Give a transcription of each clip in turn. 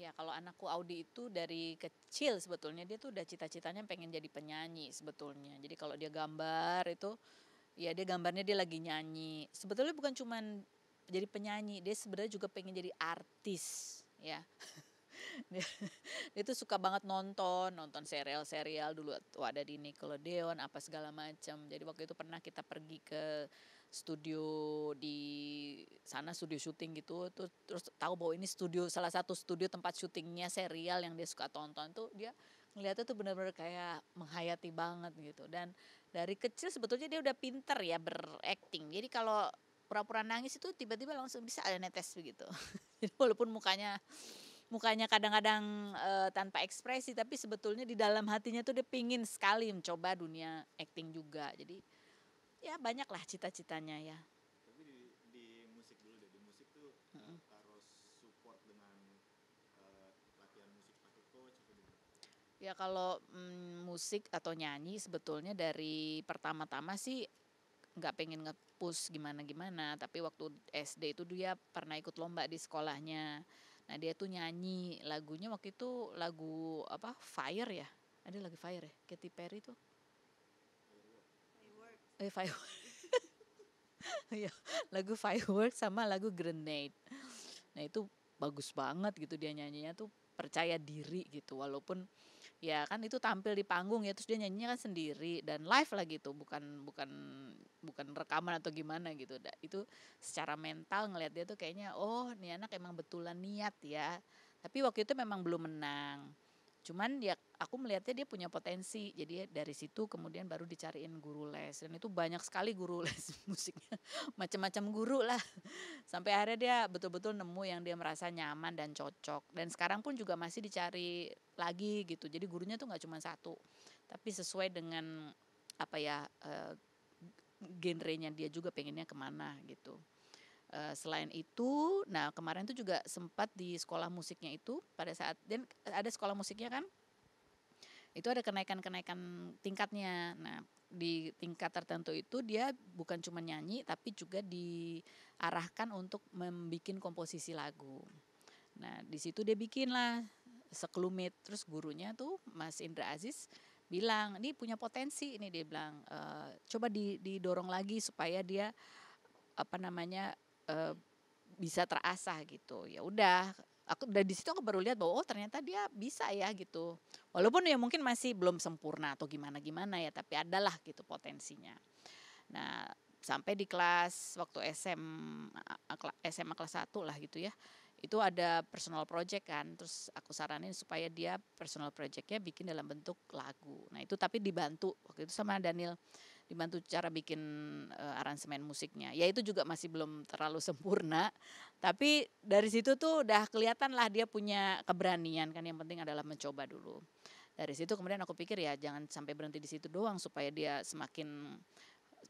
Ya kalau anakku Audi itu dari kecil sebetulnya dia tuh udah cita-citanya pengen jadi penyanyi sebetulnya. Jadi kalau dia gambar itu ya dia gambarnya dia lagi nyanyi. Sebetulnya bukan cuma jadi penyanyi, dia sebenarnya juga pengen jadi artis ya. dia, dia tuh suka banget nonton, nonton serial-serial dulu ada di Nickelodeon apa segala macam. Jadi waktu itu pernah kita pergi ke studio di sana studio syuting gitu terus, terus tahu bahwa ini studio salah satu studio tempat syutingnya serial yang dia suka tonton tuh dia ngeliatnya tuh bener-bener kayak menghayati banget gitu dan dari kecil sebetulnya dia udah pinter ya berakting jadi kalau pura-pura nangis itu tiba-tiba langsung bisa ada netes begitu walaupun mukanya mukanya kadang-kadang e, tanpa ekspresi tapi sebetulnya di dalam hatinya tuh dia pingin sekali mencoba dunia akting juga jadi ya banyaklah cita-citanya ya tapi di, di musik dulu deh di musik tuh mm -hmm. harus support dengan uh, latihan musik pakai coach atau gimana ya kalau mm, musik atau nyanyi sebetulnya dari pertama-tama sih nggak pengen ngepus gimana gimana tapi waktu SD itu dia pernah ikut lomba di sekolahnya nah dia tuh nyanyi lagunya waktu itu lagu apa fire ya ada lagi fire ya Katy Perry tuh eh, fireworks ya lagu fireworks sama lagu grenade nah itu bagus banget gitu dia nyanyinya tuh percaya diri gitu walaupun ya kan itu tampil di panggung ya terus dia nyanyinya kan sendiri dan live lah gitu bukan bukan bukan rekaman atau gimana gitu itu secara mental ngelihat dia tuh kayaknya oh nih anak emang betulan niat ya tapi waktu itu memang belum menang Cuman ya aku melihatnya dia punya potensi. Jadi dari situ kemudian baru dicariin guru les dan itu banyak sekali guru les musiknya. Macam-macam guru lah. Sampai akhirnya dia betul-betul nemu yang dia merasa nyaman dan cocok. Dan sekarang pun juga masih dicari lagi gitu. Jadi gurunya tuh nggak cuma satu. Tapi sesuai dengan apa ya uh, genrenya dia juga pengennya kemana gitu. Eh, selain itu, nah kemarin itu juga sempat di sekolah musiknya itu pada saat dan ada sekolah musiknya kan itu ada kenaikan-kenaikan tingkatnya. Nah, di tingkat tertentu itu dia bukan cuma nyanyi tapi juga diarahkan untuk membuat komposisi lagu. Nah, di situ dia bikin lah sekelumit. Terus gurunya tuh Mas Indra Aziz bilang, "Ini punya potensi ini." Dia bilang, e, "Coba didorong lagi supaya dia apa namanya uh, bisa terasah gitu ya udah aku dari di situ aku baru lihat bahwa oh ternyata dia bisa ya gitu walaupun ya mungkin masih belum sempurna atau gimana gimana ya tapi adalah gitu potensinya nah sampai di kelas waktu sm SMA kelas 1 lah gitu ya itu ada personal project kan terus aku saranin supaya dia personal projectnya bikin dalam bentuk lagu nah itu tapi dibantu waktu itu sama Daniel dibantu cara bikin uh, aransemen musiknya. Ya itu juga masih belum terlalu sempurna, tapi dari situ tuh udah kelihatan lah dia punya keberanian kan yang penting adalah mencoba dulu. Dari situ kemudian aku pikir ya jangan sampai berhenti di situ doang supaya dia semakin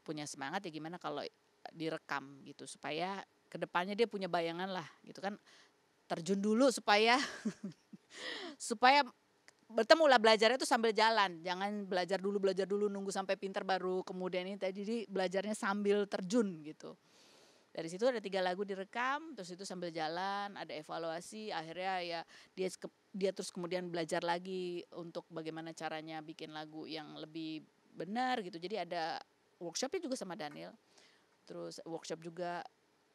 punya semangat ya gimana kalau direkam gitu supaya kedepannya dia punya bayangan lah gitu kan terjun dulu supaya supaya bertemu lah belajarnya itu sambil jalan jangan belajar dulu belajar dulu nunggu sampai pinter baru kemudian ini tadi jadi belajarnya sambil terjun gitu dari situ ada tiga lagu direkam terus itu sambil jalan ada evaluasi akhirnya ya dia dia terus kemudian belajar lagi untuk bagaimana caranya bikin lagu yang lebih benar gitu jadi ada workshopnya juga sama Daniel terus workshop juga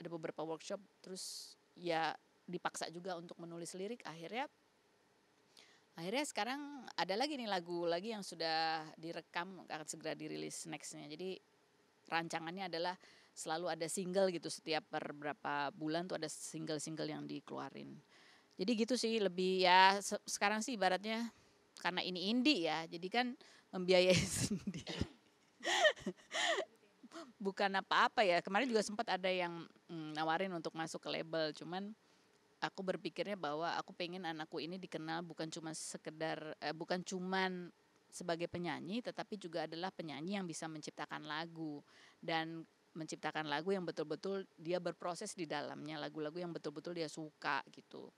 ada beberapa workshop terus ya dipaksa juga untuk menulis lirik akhirnya akhirnya sekarang ada lagi nih lagu lagi yang sudah direkam akan segera dirilis nextnya jadi rancangannya adalah selalu ada single gitu setiap per bulan tuh ada single-single yang dikeluarin jadi gitu sih lebih ya se sekarang sih ibaratnya karena ini indie ya jadi kan membiayai sendiri bukan apa-apa ya kemarin juga sempat ada yang mm, nawarin untuk masuk ke label cuman aku berpikirnya bahwa aku pengen anakku ini dikenal bukan cuma sekedar eh, bukan cuman sebagai penyanyi tetapi juga adalah penyanyi yang bisa menciptakan lagu dan menciptakan lagu yang betul-betul dia berproses di dalamnya lagu-lagu yang betul-betul dia suka gitu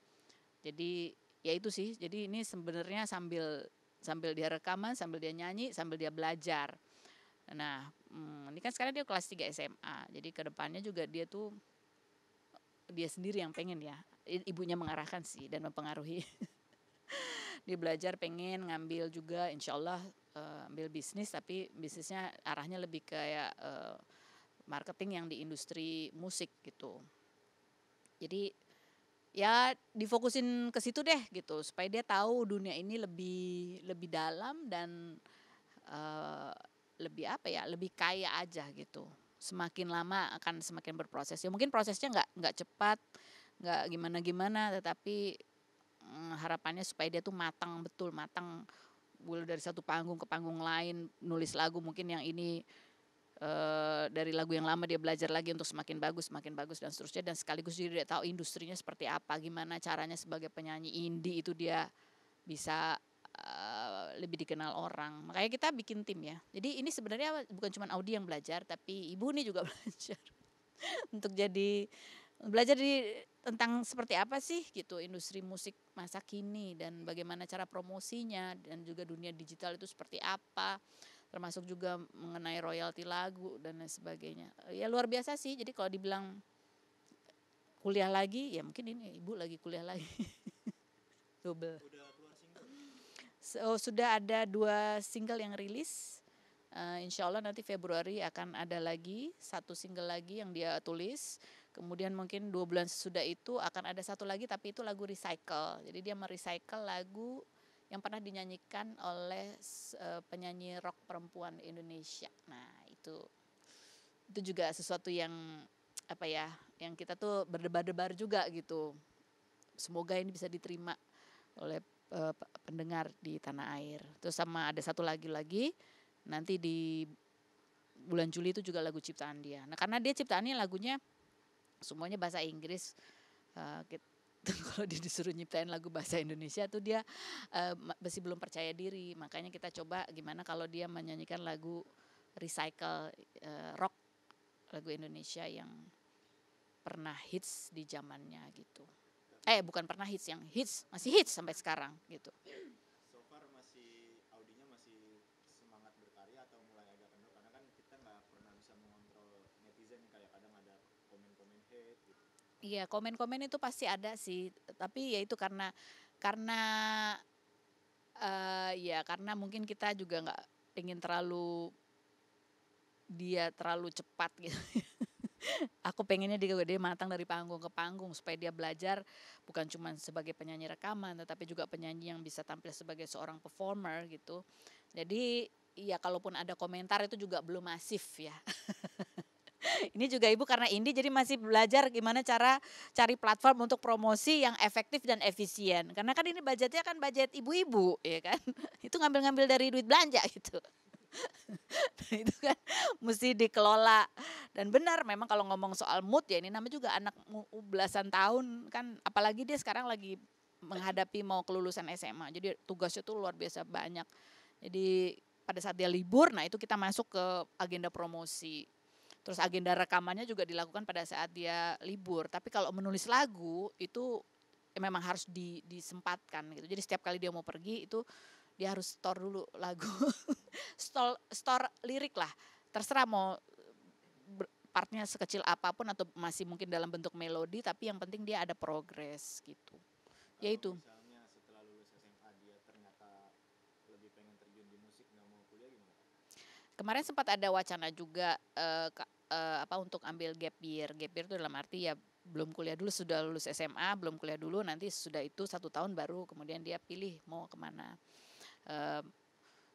jadi ya itu sih jadi ini sebenarnya sambil sambil dia rekaman sambil dia nyanyi sambil dia belajar nah hmm, ini kan sekarang dia kelas 3 SMA jadi kedepannya juga dia tuh dia sendiri yang pengen ya ibunya mengarahkan sih dan mempengaruhi dia belajar pengen ngambil juga insyaallah uh, eh, ambil bisnis tapi bisnisnya arahnya lebih kayak uh, marketing yang di industri musik gitu jadi ya difokusin ke situ deh gitu supaya dia tahu dunia ini lebih lebih dalam dan uh, lebih apa ya lebih kaya aja gitu semakin lama akan semakin berproses ya mungkin prosesnya nggak nggak cepat nggak gimana-gimana tetapi hmm, harapannya supaya dia tuh matang betul matang bulu dari satu panggung ke panggung lain nulis lagu mungkin yang ini Uh, dari lagu yang lama dia belajar lagi untuk semakin bagus, semakin bagus dan seterusnya dan sekaligus dia tidak tahu industrinya seperti apa, gimana caranya sebagai penyanyi indie itu dia bisa uh, lebih dikenal orang. Makanya kita bikin tim ya. Jadi ini sebenarnya bukan cuma Audi yang belajar, tapi ibu ini juga belajar untuk jadi belajar di tentang seperti apa sih gitu industri musik masa kini dan bagaimana cara promosinya dan juga dunia digital itu seperti apa termasuk juga mengenai royalti lagu dan lain sebagainya ya luar biasa sih jadi kalau dibilang kuliah lagi ya mungkin ini ibu lagi kuliah lagi double so, oh, sudah ada dua single yang rilis uh, insya nanti Februari akan ada lagi satu single lagi yang dia tulis Kemudian mungkin dua bulan sesudah itu akan ada satu lagi tapi itu lagu recycle. Jadi dia merecycle lagu yang pernah dinyanyikan oleh eh, penyanyi rock perempuan Indonesia. Nah, itu itu juga sesuatu yang apa ya, yang kita tuh berdebar-debar juga gitu. Semoga ini bisa diterima oleh eh, pendengar di tanah air. Terus sama ada satu lagi lagi nanti di bulan Juli itu juga lagu ciptaan dia. Nah, karena dia ciptaannya lagunya semuanya bahasa Inggris uh, kalau dia disuruh nyiptain lagu bahasa Indonesia tuh dia uh, masih belum percaya diri makanya kita coba gimana kalau dia menyanyikan lagu recycle uh, rock lagu Indonesia yang pernah hits di zamannya gitu eh bukan pernah hits yang hits masih hits sampai sekarang gitu Iya, komen-komen itu pasti ada sih, tapi ya itu karena karena uh, ya karena mungkin kita juga nggak ingin terlalu dia terlalu cepat gitu Aku pengennya dia dia matang dari panggung ke panggung supaya dia belajar bukan cuma sebagai penyanyi rekaman tetapi juga penyanyi yang bisa tampil sebagai seorang performer gitu. Jadi, ya kalaupun ada komentar itu juga belum masif ya. ini juga Ibu karena Indie jadi masih belajar gimana cara cari platform untuk promosi yang efektif dan efisien. Karena kan ini budgetnya kan budget ibu-ibu ya kan. Itu ngambil-ngambil dari duit belanja gitu. nah, itu kan mesti dikelola dan benar memang kalau ngomong soal mood ya ini namanya juga anak belasan tahun kan apalagi dia sekarang lagi menghadapi mau kelulusan SMA jadi tugasnya tuh luar biasa banyak jadi pada saat dia libur nah itu kita masuk ke agenda promosi Terus agenda rekamannya juga dilakukan pada saat dia libur. Tapi kalau menulis lagu itu ya memang harus di, disempatkan gitu. Jadi setiap kali dia mau pergi itu dia harus store dulu lagu. store, store lirik lah. Terserah mau partnya sekecil apapun atau masih mungkin dalam bentuk melodi tapi yang penting dia ada progres gitu. Yaitu Kemarin sempat ada wacana juga eh, uh, apa untuk ambil gap year. Gap year itu dalam arti ya belum kuliah dulu sudah lulus SMA, belum kuliah dulu nanti sudah itu satu tahun baru kemudian dia pilih mau kemana. Uh,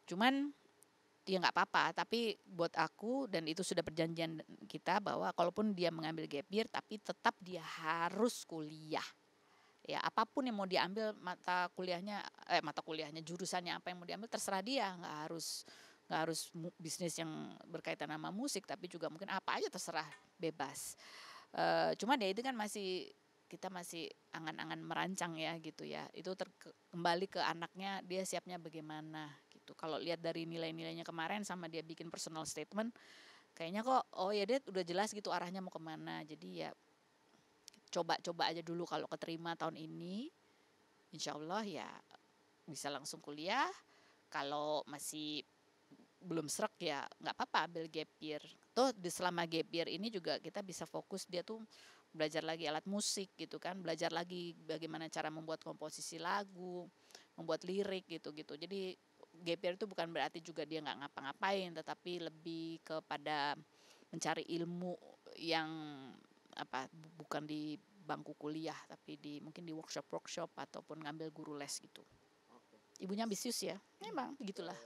cuman ya nggak apa-apa tapi buat aku dan itu sudah perjanjian kita bahwa kalaupun dia mengambil gap year tapi tetap dia harus kuliah ya apapun yang mau diambil mata kuliahnya eh mata kuliahnya jurusannya apa yang mau diambil terserah dia nggak harus nggak harus bisnis yang berkaitan sama musik tapi juga mungkin apa aja terserah bebas uh, cuman ya itu kan masih kita masih angan-angan merancang ya gitu ya itu ter kembali ke anaknya dia siapnya bagaimana gitu kalau lihat dari nilai-nilainya kemarin sama dia bikin personal statement kayaknya kok oh ya dia udah jelas gitu arahnya mau kemana jadi ya coba-coba aja dulu kalau keterima tahun ini insyaallah ya bisa langsung kuliah kalau masih belum serak ya nggak apa-apa ambil gap year. Tuh di selama gap year ini juga kita bisa fokus dia tuh belajar lagi alat musik gitu kan, belajar lagi bagaimana cara membuat komposisi lagu, membuat lirik gitu-gitu. Jadi gap year itu bukan berarti juga dia nggak ngapa-ngapain, tetapi lebih kepada mencari ilmu yang apa bukan di bangku kuliah tapi di mungkin di workshop workshop ataupun ngambil guru les gitu. Ibunya ambisius ya, memang begitulah.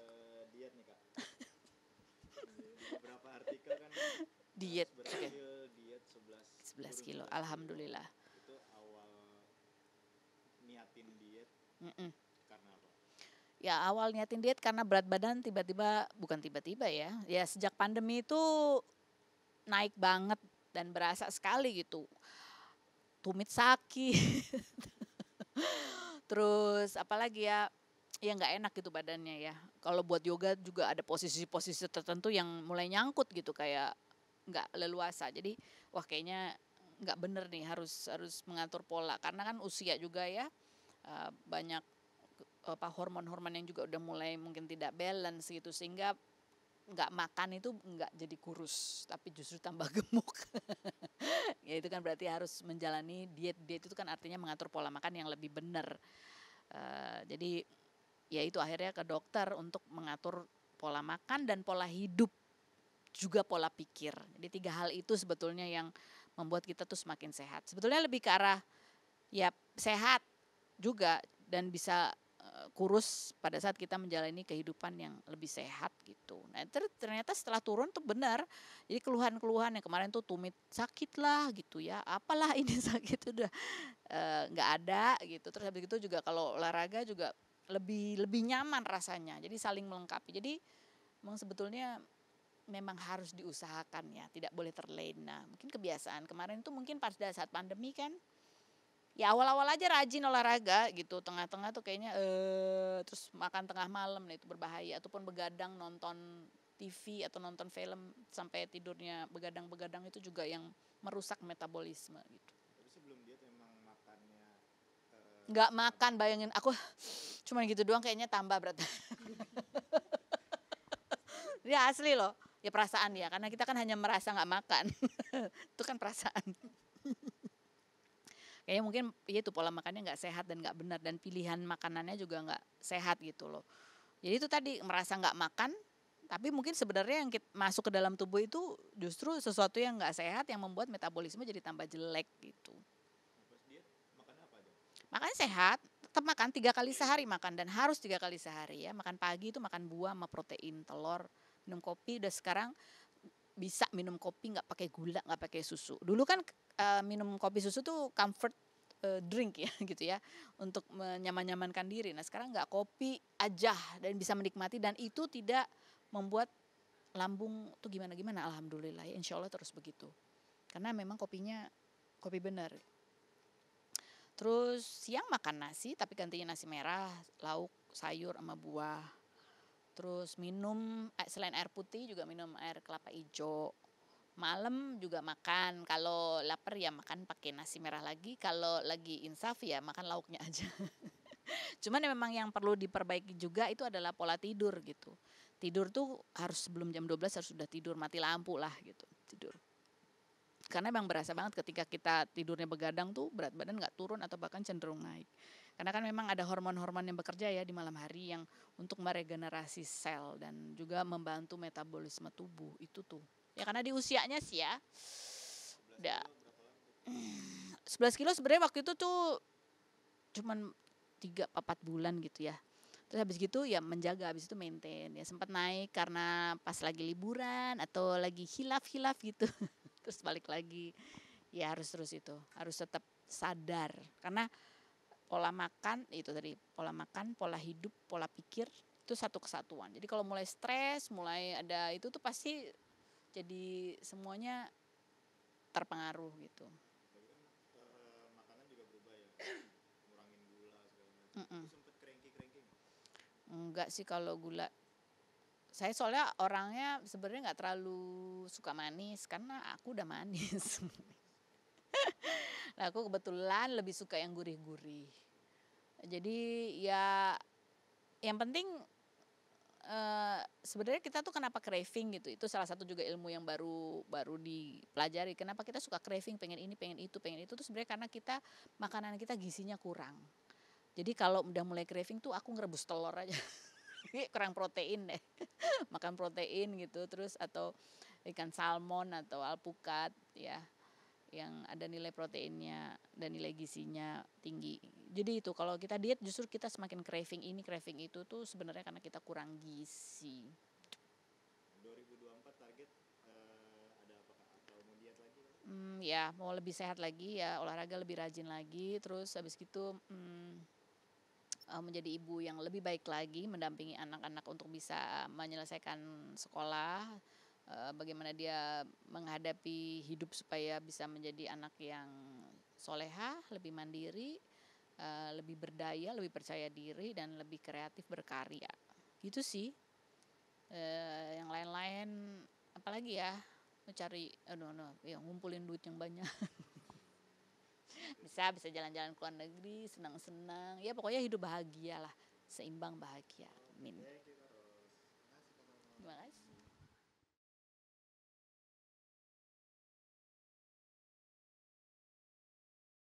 diet. Berhasil diet 11 11 kilo. Alhamdulillah. Itu awal niatin diet. Mm -mm. Karena apa? Ya awal niatin diet karena berat badan tiba-tiba bukan tiba-tiba ya. Ya sejak pandemi itu naik banget dan berasa sekali gitu. Tumit sakit. Terus apalagi ya ya nggak enak gitu badannya ya. Kalau buat yoga juga ada posisi-posisi tertentu yang mulai nyangkut gitu kayak nggak leluasa. Jadi wah kayaknya nggak bener nih harus harus mengatur pola karena kan usia juga ya eh, banyak eh, apa hormon-hormon yang juga udah mulai mungkin tidak balance gitu sehingga nggak makan itu nggak jadi kurus tapi justru tambah gemuk ya itu kan berarti harus menjalani diet diet itu kan artinya mengatur pola makan yang lebih benar uh, eh, jadi ya itu akhirnya ke dokter untuk mengatur pola makan dan pola hidup juga pola pikir. Jadi tiga hal itu sebetulnya yang membuat kita tuh semakin sehat. Sebetulnya lebih ke arah ya sehat juga dan bisa eh, kurus pada saat kita menjalani kehidupan yang lebih sehat gitu. Nah ternyata setelah turun tuh benar, jadi keluhan-keluhan yang kemarin tuh tumit sakit lah gitu ya, apalah ini sakit udah eh, nggak e, ada gitu. Terus habis itu juga kalau olahraga juga lebih lebih nyaman rasanya. Jadi saling melengkapi. Jadi memang sebetulnya memang harus diusahakan ya, tidak boleh terlena. Mungkin kebiasaan kemarin itu mungkin pada saat pandemi kan ya awal-awal aja rajin olahraga gitu, tengah-tengah tuh kayaknya eh terus makan tengah malam nah itu berbahaya ataupun begadang nonton TV atau nonton film sampai tidurnya begadang-begadang itu juga yang merusak metabolisme gitu. Tapi sebelum dia memang makannya eh, nggak makan bayangin aku Cuman gitu doang kayaknya tambah berat. ya asli loh. Ya perasaan ya, karena kita kan hanya merasa nggak makan. itu kan perasaan. kayaknya mungkin ya itu pola makannya nggak sehat dan nggak benar dan pilihan makanannya juga nggak sehat gitu loh. Jadi itu tadi merasa nggak makan, tapi mungkin sebenarnya yang kita, masuk ke dalam tubuh itu justru sesuatu yang nggak sehat yang membuat metabolisme jadi tambah jelek gitu. Makan sehat, makan tiga kali sehari makan dan harus tiga kali sehari ya makan pagi itu makan buah sama protein telur minum kopi udah sekarang bisa minum kopi nggak pakai gula nggak pakai susu dulu kan uh, minum kopi susu tuh comfort uh, drink ya gitu ya untuk menyaman-nyamankan diri nah sekarang nggak kopi aja dan bisa menikmati dan itu tidak membuat lambung tuh gimana gimana alhamdulillah ya insya Allah terus begitu karena memang kopinya kopi benar Terus siang makan nasi tapi gantinya nasi merah, lauk, sayur sama buah. Terus minum eh, selain air putih juga minum air kelapa hijau. Malam juga makan, kalau lapar ya makan pakai nasi merah lagi, kalau lagi insaf ya makan lauknya aja. Cuman ya memang yang perlu diperbaiki juga itu adalah pola tidur gitu. Tidur tuh harus sebelum jam 12 harus sudah tidur, mati lampu lah gitu, tidur karena emang berasa banget ketika kita tidurnya begadang tuh berat badan nggak turun atau bahkan cenderung naik. Karena kan memang ada hormon-hormon yang bekerja ya di malam hari yang untuk meregenerasi sel dan juga membantu metabolisme tubuh itu tuh. Ya karena di usianya sih ya. Udah. 11 kilo sebenarnya waktu itu tuh cuman 3 4 bulan gitu ya. Terus habis gitu ya menjaga, habis itu maintain. Ya sempat naik karena pas lagi liburan atau lagi hilaf-hilaf gitu. terus balik lagi ya harus terus itu harus tetap sadar karena pola makan itu tadi pola makan pola hidup pola pikir itu satu kesatuan jadi kalau mulai stres mulai ada itu tuh pasti jadi semuanya terpengaruh gitu kan Makanan juga berubah ya, Mm -mm. Enggak sih kalau gula saya soalnya orangnya sebenarnya nggak terlalu suka manis karena aku udah manis nah aku kebetulan lebih suka yang gurih-gurih jadi ya yang penting Uh, sebenarnya kita tuh kenapa craving gitu itu salah satu juga ilmu yang baru baru dipelajari kenapa kita suka craving pengen ini pengen itu pengen itu tuh sebenarnya karena kita makanan kita gizinya kurang jadi kalau udah mulai craving tuh aku ngerebus telur aja kurang protein deh makan protein gitu terus atau ikan salmon atau alpukat ya yang ada nilai proteinnya dan nilai gizinya tinggi. Jadi itu kalau kita diet justru kita semakin craving ini craving itu tuh sebenarnya karena kita kurang gizi. 2024 target eh, ada apa atau mau diet lagi? Hmm, ya mau lebih sehat lagi ya olahraga lebih rajin lagi terus habis gitu hmm, Eh, menjadi ibu yang lebih baik lagi, mendampingi anak-anak untuk bisa menyelesaikan sekolah, eh, bagaimana dia menghadapi hidup supaya bisa menjadi anak yang soleha, lebih mandiri, eh, lebih berdaya, lebih percaya diri, dan lebih kreatif berkarya. Gitu sih. yang lain-lain, apalagi ya, cari, aduh, aduh, ya ngumpulin duit yang banyak. bisa bisa jalan-jalan ke luar negeri senang-senang ya pokoknya hidup bahagia lah seimbang bahagia amin